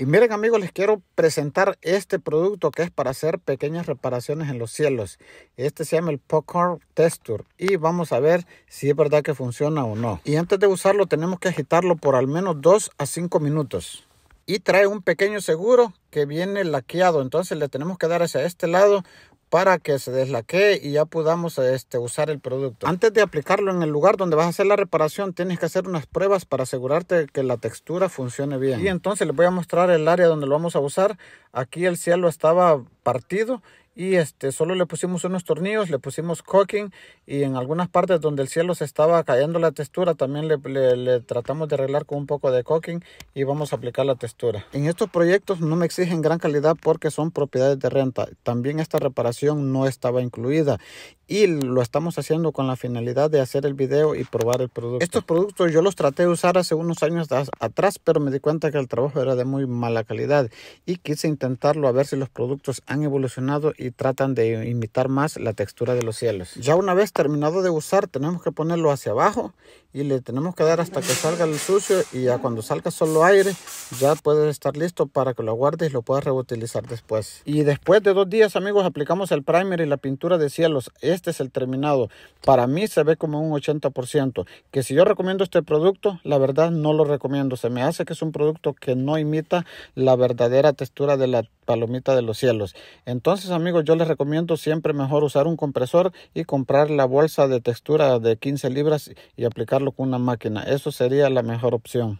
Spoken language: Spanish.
Y miren amigos, les quiero presentar este producto que es para hacer pequeñas reparaciones en los cielos. Este se llama el Popcorn Texture y vamos a ver si es verdad que funciona o no. Y antes de usarlo tenemos que agitarlo por al menos 2 a 5 minutos. Y trae un pequeño seguro que viene laqueado, entonces le tenemos que dar hacia este lado para que se deslaquee y ya podamos este, usar el producto. Antes de aplicarlo en el lugar donde vas a hacer la reparación, tienes que hacer unas pruebas para asegurarte que la textura funcione bien. Y entonces les voy a mostrar el área donde lo vamos a usar. Aquí el cielo estaba partido y este solo le pusimos unos tornillos, le pusimos cooking y en algunas partes donde el cielo se estaba cayendo la textura también le, tratamos de arreglar con un poco de cooking y vamos a aplicar la textura. En estos proyectos no me exigen gran calidad porque son propiedades de renta. También esta reparación no estaba incluida y lo estamos haciendo con la finalidad de hacer el video y probar el producto. Estos productos yo los traté de usar hace unos años atrás, pero me di cuenta que el trabajo era de muy mala calidad y quise intentarlo a ver si los productos han evolucionado tratan de imitar más la textura de los cielos. Ya una vez terminado de usar tenemos que ponerlo hacia abajo y le tenemos que dar hasta que salga el sucio y ya cuando salga solo aire ya puede estar listo para que lo guardes y lo puedas reutilizar después. Y después de dos días amigos aplicamos el primer y la pintura de cielos. Este es el terminado. Para mí se ve como un 80%. Que si yo recomiendo este producto, la verdad no lo recomiendo. Se me hace que es un producto que no imita la verdadera textura de la palomita de los cielos. Entonces, amigos, yo les recomiendo siempre mejor usar un compresor y comprar la bolsa de textura de 15 libras y aplicarlo con una máquina. Eso sería la mejor opción.